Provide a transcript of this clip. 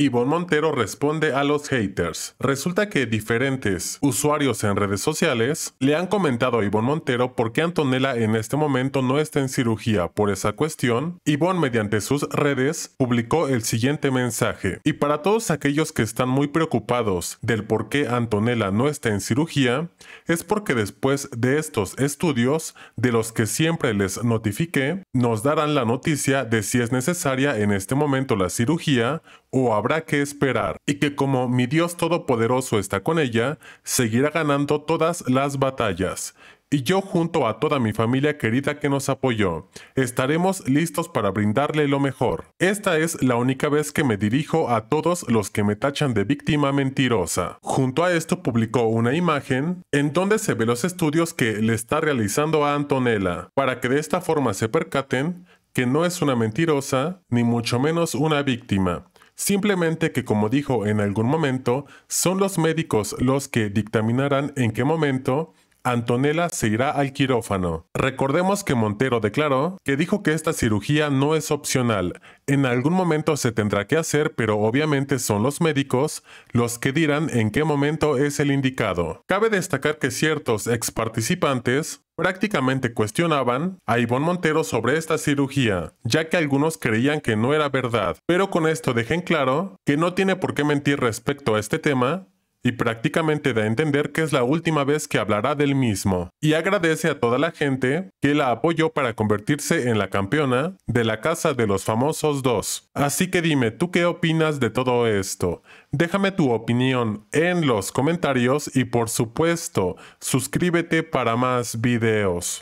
Ivonne Montero responde a los haters. Resulta que diferentes usuarios en redes sociales le han comentado a Ivonne Montero por qué Antonella en este momento no está en cirugía por esa cuestión. Ivonne mediante sus redes publicó el siguiente mensaje. Y para todos aquellos que están muy preocupados del por qué Antonella no está en cirugía, es porque después de estos estudios, de los que siempre les notifiqué, nos darán la noticia de si es necesaria en este momento la cirugía o habrá que esperar, y que como mi Dios Todopoderoso está con ella, seguirá ganando todas las batallas. Y yo junto a toda mi familia querida que nos apoyó, estaremos listos para brindarle lo mejor. Esta es la única vez que me dirijo a todos los que me tachan de víctima mentirosa. Junto a esto publicó una imagen en donde se ve los estudios que le está realizando a Antonella, para que de esta forma se percaten que no es una mentirosa, ni mucho menos una víctima, simplemente que como dijo en algún momento, son los médicos los que dictaminarán en qué momento Antonella se irá al quirófano. Recordemos que Montero declaró que dijo que esta cirugía no es opcional. En algún momento se tendrá que hacer, pero obviamente son los médicos los que dirán en qué momento es el indicado. Cabe destacar que ciertos ex participantes prácticamente cuestionaban a Ivonne Montero sobre esta cirugía, ya que algunos creían que no era verdad, pero con esto dejen claro que no tiene por qué mentir respecto a este tema y prácticamente da a entender que es la última vez que hablará del mismo, y agradece a toda la gente que la apoyó para convertirse en la campeona de la Casa de los Famosos dos. Así que dime, ¿tú qué opinas de todo esto? Déjame tu opinión en los comentarios y por supuesto, suscríbete para más videos.